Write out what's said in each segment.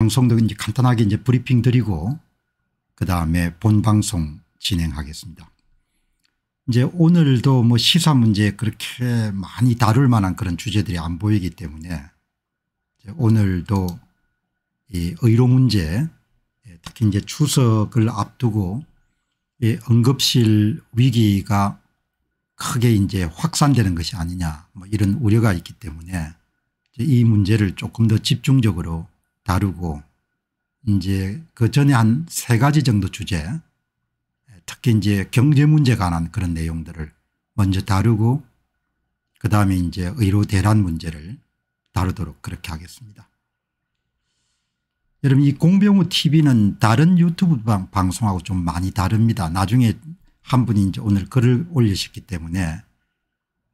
방송도 이제 간단하게 이제 브리핑 드리고 그다음에 본 방송 진행하겠습니다. 이제 오늘도 뭐 시사 문제 그렇게 많이 다룰 만한 그런 주제들이 안 보이기 때문에 오늘도 이 의료 문제 예, 특히 이제 추석을 앞두고 이 응급실 위기가 크게 이제 확산되는 것이 아니냐 뭐 이런 우려가 있기 때문에 이 문제를 조금 더 집중적으로 다루고 이제 그 전에 한 세 가지 정도 주제 특히 이제 경제 문제 관한 그런 내용들을 먼저 다루고 그 다음에 이제 의료 대란 문제를 다루도록 그렇게 하겠습니다. 여러분 이 공병우 tv는 다른 유튜브 방송하고 좀 많이 다릅니다. 나중에 한 분이 이제 오늘 글을 올리셨기 때문에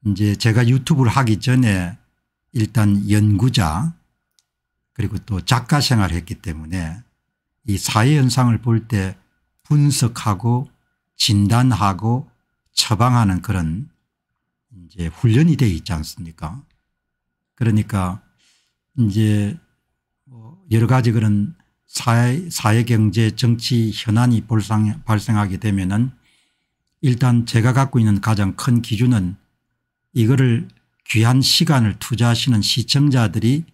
이제 제가 유튜브를 하기 전에 일단 연구자 그리고 또 작가 생활을 했기 때문에 이 사회 현상을 볼 때 분석하고 진단하고 처방하는 그런 이제 훈련이 되어 있지 않습니까? 그러니까 이제 뭐 여러 가지 그런 사회, 사회 경제, 정치 현안이 볼상, 발생하게 되면은 일단 제가 갖고 있는 가장 큰 기준은 이거를 귀한 시간을 투자하시는 시청자들이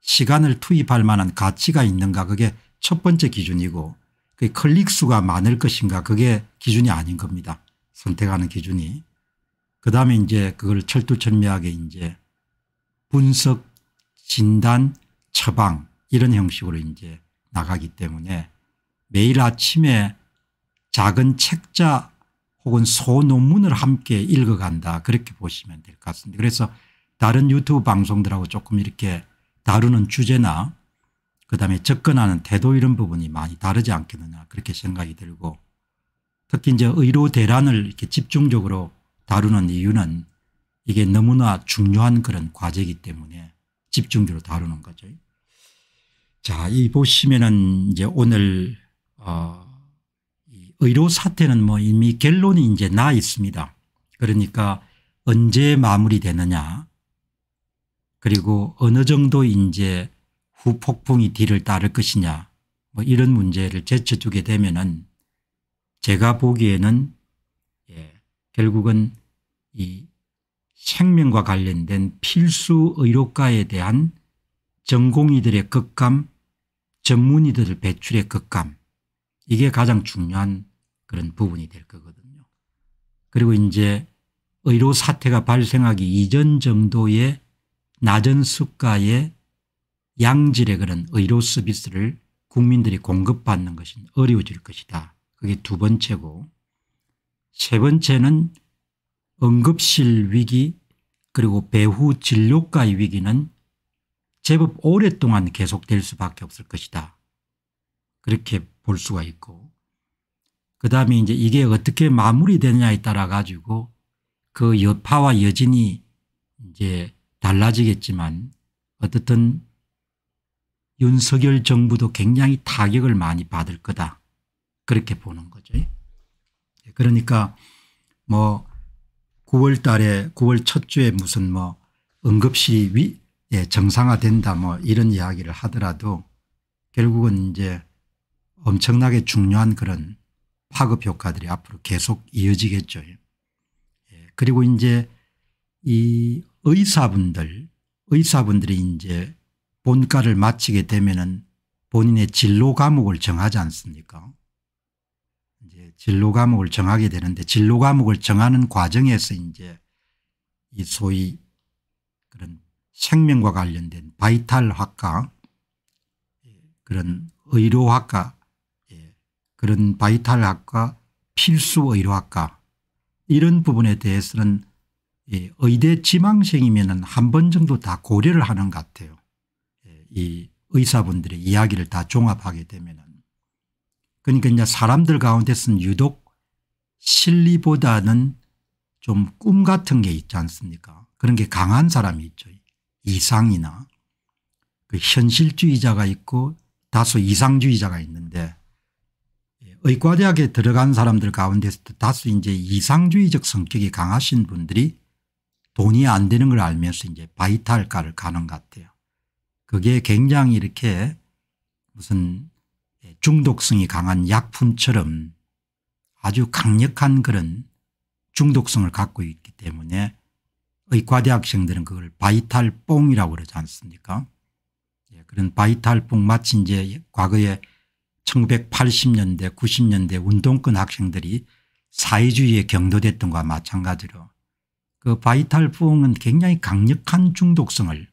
시간을 투입할 만한 가치가 있는가 그게 첫 번째 기준이고 그 클릭수가 많을 것인가 그게 기준이 아닌 겁니다. 선택하는 기준이. 그다음에 이제 그걸 철두철미하게 이제 분석 진단 처방 이런 형식으로 이제 나가기 때문에 매일 아침에 작은 책자 혹은 소논문을 함께 읽어간다 그렇게 보시면 될 것 같습니다. 그래서 다른 유튜브 방송들하고 조금 이렇게 다루는 주제나 그다음에 접근하는 태도 이런 부분이 많이 다르지 않겠느냐 그렇게 생각이 들고 특히 이제 의료 대란을 이렇게 집중적으로 다루는 이유는 이게 너무나 중요한 그런 과제이기 때문에 집중적으로 다루는 거죠. 자, 이 보시면은 이제 오늘 어 의료 사태는 뭐 이미 결론이 이제 나 있습니다. 그러니까 언제 마무리되느냐 그리고 어느 정도 이제 후폭풍이 뒤를 따를 것이냐 뭐 이런 문제를 제쳐두게 되면은 제가 보기에는 예, 결국은 이 생명과 관련된 필수 의료과에 대한 전공의들의 극감 전문의들 배출의 극감 이게 가장 중요한 그런 부분이 될 거거든요. 그리고 이제 의료 사태가 발생하기 이전 정도의 낮은 수가의 양질의 그런 의료 서비스를 국민들이 공급받는 것은 어려워질 것이다. 그게 두 번째고 세 번째는 응급실 위기 그리고 배후 진료과의 위기는 제법 오랫동안 계속될 수밖에 없을 것이다. 그렇게 볼 수가 있고 그 다음에 이제 이게 어떻게 마무리되느냐에 따라 가지고 그 여파와 여진이 이제 달라지겠지만 어떻든 윤석열 정부도 굉장히 타격을 많이 받을 거다. 그렇게 보는 거죠. 예, 그러니까 뭐 9월 달에 9월 첫 주에 무슨 뭐 응급실이 위 예, 정상화된다 뭐 이런 이야기를 하더라도 결국은 이제 엄청나게 중요한 그런 파급 효과들이 앞으로 계속 이어지겠죠. 예, 그리고 이제 이 의사분들, 의사분들이 이제 본과를 마치게 되면은 본인의 진로 과목을 정하지 않습니까? 이제 진로 과목을 정하게 되는데 진로 과목을 정하는 과정에서 이제 이 소위 그런 생명과 관련된 바이탈학과 그런 의료학과 예, 그런 바이탈학과 필수 의료학과 이런 부분에 대해서는 이 예, 의대 지망생이면 한 번 정도 다 고려를 하는 것 같아요. 예, 이 의사분들의 이야기를 다 종합하게 되면 그러니까 이제 사람들 가운데서는 유독 실리보다는 좀 꿈 같은 게 있지 않습니까? 그런 게 강한 사람이 있죠. 이상이나 그 현실주의자가 있고 다소 이상주의자가 있는데 예, 의과대학에 들어간 사람들 가운데서도 다소 이제 이상주의적 성격이 강하신 분들이 돈이 안 되는 걸 알면서 이제 바이탈가를 가는 것 같아요. 그게 굉장히 이렇게 무슨 중독성이 강한 약품처럼 아주 강력한 그런 중독성을 갖고 있기 때문에 의과대학생들은 그걸 바이탈뽕이라고 그러지 않습니까 예, 그런 바이탈뽕 마치 이제 과거에 1980년대 90년대 운동권 학생들이 사회주의에 경도됐던 것과 마찬가지로 그 바이탈 부응은 굉장히 강력한 중독성을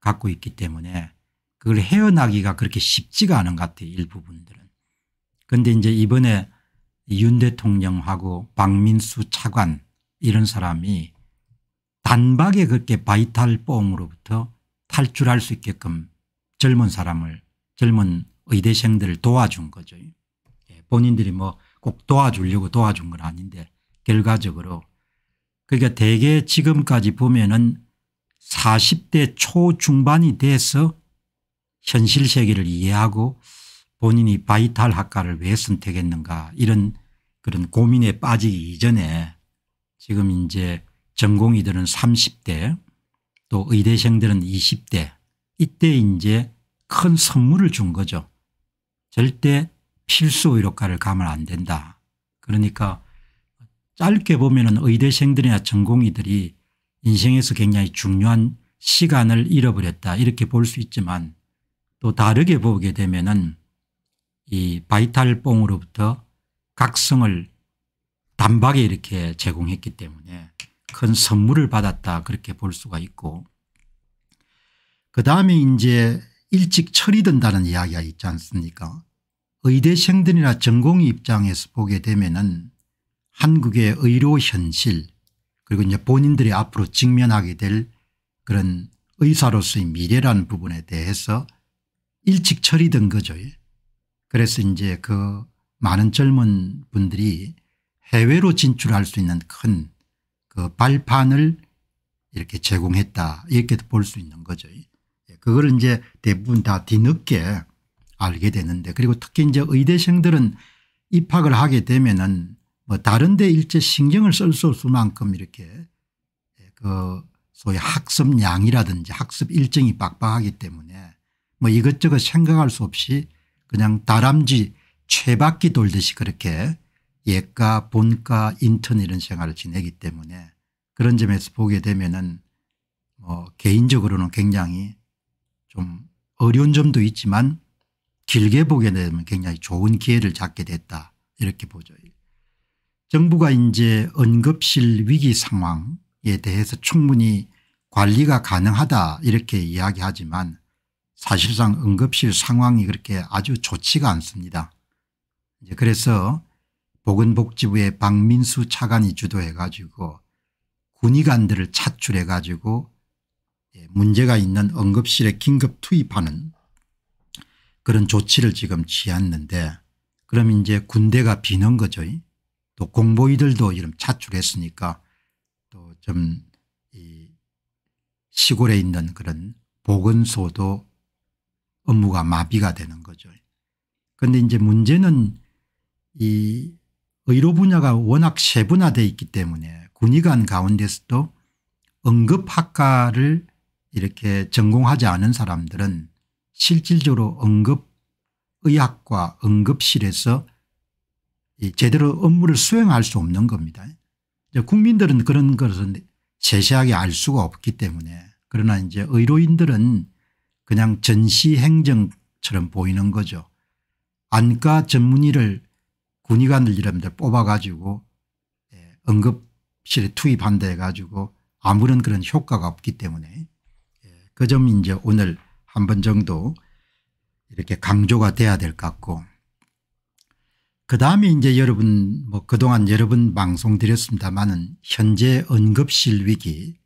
갖고 있기 때문에 그걸 헤어나기가 그렇게 쉽지가 않은 것 같아요. 일부분들은. 그런데 이제 이번에 윤 대통령하고 박민수 차관 이런 사람이 단박에 그렇게 바이탈 뽕으로부터 탈출할 수 있게끔 젊은 사람을 젊은 의대생들을 도와준 거죠. 예, 본인들이 뭐 꼭 도와주려고 도와준 건 아닌데 결과적으로 그러니까 대개 지금까지 보면은 40대 초중반이 돼서 현실 세계를 이해하고 본인이 바이탈 학과를 왜 선택했는가 이런 그런 고민에 빠지기 이전에 지금 이제 전공이들은 30대 또 의대생들은 20대 이때 이제 큰 선물을 준 거죠. 절대 필수 의료과를 가면 안 된다. 그러니까 짧게 보면 의대생들이나 전공의들이 인생에서 굉장히 중요한 시간을 잃어버렸다 이렇게 볼 수 있지만 또 다르게 보게 되면 은이 바이탈뽕으로부터 각성을 단박에 이렇게 제공했기 때문에 큰 선물을 받았다 그렇게 볼 수가 있고 그다음에 이제 일찍 철이 든다는 이야기가 있지 않습니까 의대생들이나 전공의 입장에서 보게 되면 은 한국의 의료 현실 그리고 이제 본인들이 앞으로 직면하게 될 그런 의사로서의 미래라는 부분에 대해서 일찍 처리된 거죠. 예. 그래서 이제 그 많은 젊은 분들이 해외로 진출할 수 있는 큰 그 발판을 이렇게 제공했다 이렇게도 볼 수 있는 거죠. 예. 그걸 이제 대부분 다 뒤늦게 알게 되는데 그리고 특히 이제 의대생들은 입학을 하게 되면은 뭐 다른 데 일제 신경을 쓸 수 없을 만큼 이렇게 예, 그 소위 학습량이라든지 학습 일정이 빡빡하기 때문에 뭐 이것저것 생각할 수 없이 그냥 다람쥐 최바퀴 돌듯이 그렇게 예과 본과 인턴 이런 생활을 지내기 때문에 그런 점에서 보게 되면은 뭐 개인적으로는 굉장히 좀 어려운 점도 있지만 길게 보게 되면 굉장히 좋은 기회를 잡게 됐다 이렇게 보죠. 정부가 이제 응급실 위기 상황에 대해서 충분히 관리가 가능하다 이렇게 이야기하지만 사실상 응급실 상황이 그렇게 아주 좋지가 않습니다. 이제 그래서 보건복지부의 박민수 차관이 주도해 가지고 군의관들을 차출해 가지고 예, 문제가 있는 응급실에 긴급 투입하는 그런 조치를 지금 취했는데 그럼 이제 군대가 비는 거죠. 또 공보이들도 이름 차출했으니까 또 좀 시골에 있는 그런 보건소도 업무가 마비가 되는 거죠. 그런데 이제 문제는 이 의료 분야가 워낙 세분화되어 있기 때문에 군의관 가운데서도 응급학과를 이렇게 전공하지 않은 사람들은 실질적으로 응급의학과 응급실에서 제대로 업무를 수행할 수 없는 겁니다. 국민들은 그런 것은 세세하게 알 수가 없기 때문에 그러나 이제 의료인들은 그냥 전시행정처럼 보이는 거죠. 안과 전문의를 군의관들 이름들 뽑아가지고 예, 응급실에 투입한다 해가지고 아무런 그런 효과가 없기 때문에 예, 그점 이제 오늘 한 번 정도 이렇게 강조가 돼야 될 것 같고 그다음에 이제 여러분 뭐 그동안 여러 분 방송 드렸습니다마는 현재 응급실 위기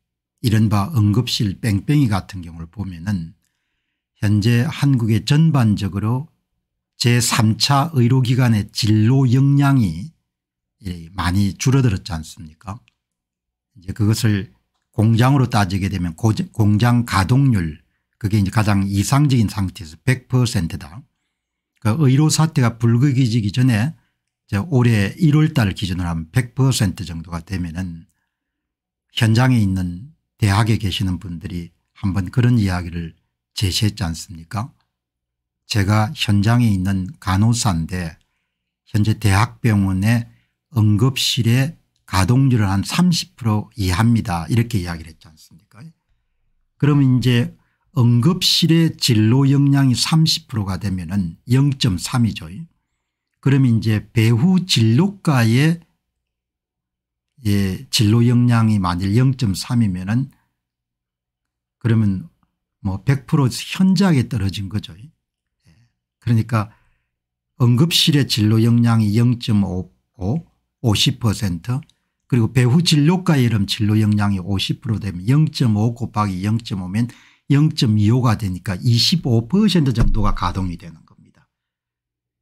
이른바 응급실 뺑뺑이 같은 경우를 보면은 현재 한국의 전반적으로 제3차 의료기관의 진로 역량이 예, 많이 줄어들었지 않습니까 이제 그것을 공장으로 따지게 되면 공장 가동률 그게 이제 가장 이상적인 상태에서 100%다 그니까 의료 사태가 불거지기 전에 올해 1월 달 기준으로 한면100% 정도가 되면은 현장에 있는 대학에 계시는 분들이 한번 그런 이야기를 제시했지 않습니까? 제가 현장에 있는 간호사인데 현재 대학병원의 응급실에 가동률을 한 30% 이하입니다. 이렇게 이야기를 했지 않습니까? 그러면 이제 응급실의 진로 역량이 30%가 되면 은 0.3이죠. 그러면 이제 배후 진로가의 예, 진로 역량이 만일 0.3이면 은 그러면 뭐 100% 현저하게 떨어진 거죠. 예. 그러니까 응급실의 진로 역량이 0.55 0 그리고 배후 진료과 이름 진로 역량이 50% 되면 0.5 곱하기 0.5면 0.25가 되니까 25% 정도가 가동이 되는 겁니다.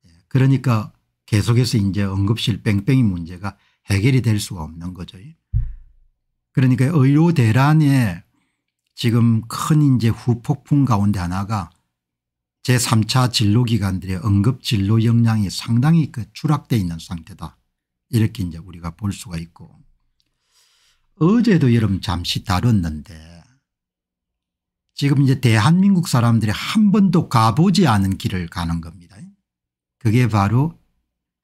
예, 그러니까 계속해서 이제 응급실 뺑뺑이 문제가 해결이 될 수가 없는 거죠. 그러니까 의료 대란에 지금 큰 이제 후폭풍 가운데 하나가 제3차 진료기관들의 응급진료 역량이 상당히 그 추락되어 있는 상태다. 이렇게 이제 우리가 볼 수가 있고 어제도 여러분 잠시 다뤘는데 지금 이제 대한민국 사람들이 한 번도 가보지 않은 길을 가는 겁니다. 그게 바로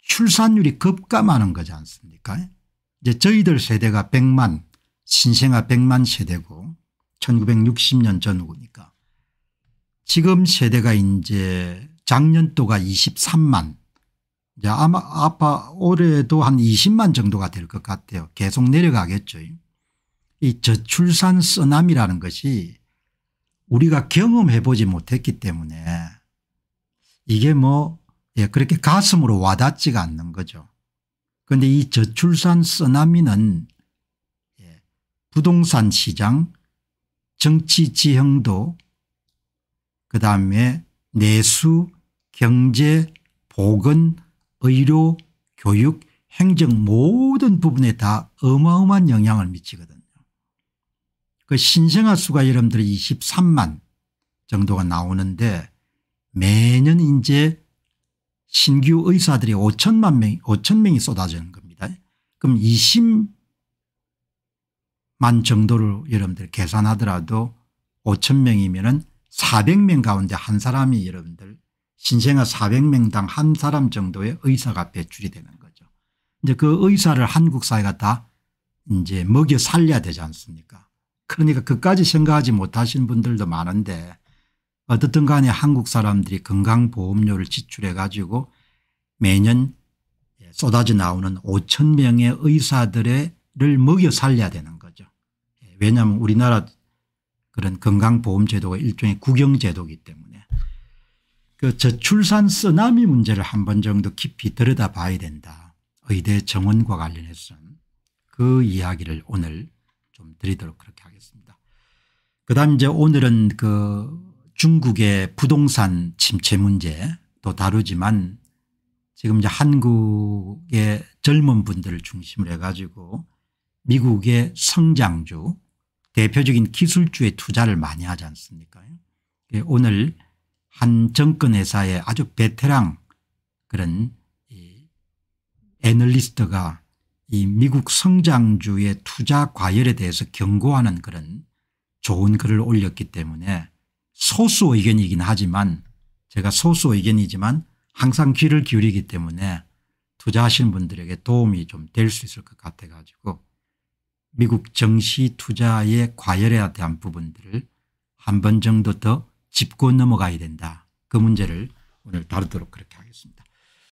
출산율이 급감하는 거지 않습니까 이제 저희들 세대가 100만 신생아 100만 세대고 1960년 전후니까 지금 세대가 이제 작년도가 23만 이제 아마 아빠 올해도 한 20만 정도가 될 것 같아요. 계속 내려가겠죠. 이 저출산 쓰나미라는 것이 우리가 경험해 보지 못했기 때문에 이게 뭐 예, 그렇게 가슴으로 와닿지가 않는 거죠. 그런데 이 저출산 쓰나미는 예, 부동산 시장 정치 지형도 그다음에 내수 경제 보건 의료 교육 행정 모든 부분에 다 어마어마한 영향을 미치거든 요그 신생아 수가 여러분들 23만 정도가 나오는데 매년 이제 신규 의사들이 5천만 명, 5천 명이 쏟아지는 겁니다. 그럼 20만 정도를 여러분들 계산하더라도 5천 명이면 400명 가운데 한 사람이 여러분들 신생아 400명당 한 사람 정도의 의사가 배출이 되는 거죠. 이제 그 의사를 한국 사회가 다 이제 먹여 살려야 되지 않습니까? 그러니까 그까지 생각하지 못하신 분들도 많은데 어떻든 간에 한국 사람들이 건강보험료를 지출해 가지고 매년 쏟아져 나오는 5천 명의 의사들을 먹여 살려야 되는 거죠. 예, 왜냐하면 우리나라 그런 건강보험제도가 일종의 국영제도이기 때문에 그 저출산 쓰나미 문제를 한 번 정도 깊이 들여다봐야 된다. 의대 정원과 관련해서는 그 이야기를 오늘 좀 드리도록 그렇게 하겠습니다. 그다음 이제 오늘은 그 중국의 부동산 침체 문제도 다루지만 지금 이제 한국의 젊은 분들을 중심으로 해가지고 미국의 성장주 대표적인 기술주에 투자를 많이 하지 않습니까 예, 오늘 한 정권회사의 아주 베테랑 그런 애널리스트가 이 미국 성장주의 투자 과열에 대해서 경고하는 그런 좋은 글을 올렸기 때문에 소수 의견이긴 하지만 제가 소수 의견이지만 항상 귀를 기울이기 때문에 투자하시는 분들에게 도움이 좀 될 수 있을 것 같아 가지고 미국 정시 투자의 과열에 대한 부분들을 한 번 정도 더 짚고 넘어가야 된다. 그 문제를 오늘 다루도록 그렇게 하겠습니다.